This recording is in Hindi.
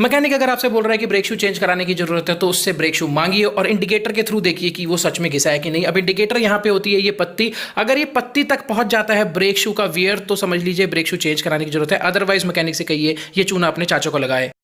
मैकेनिक अगर आपसे बोल रहा है कि ब्रेक शू चेंज कराने की जरूरत है तो उससे ब्रेक शू मांगिए और इंडिकेटर के थ्रू देखिए कि वो सच में घिसा है कि नहीं अब इंडिकेटर यहाँ पे होती है ये पत्ती अगर ये पत्ती तक पहुंच जाता है ब्रेक शू का वियर तो समझ लीजिए ब्रेक शू चेंज कराने की जरूरत है अदरवाइज मैकेनिक से कहिए ये चूना अपने चाचों को लगाए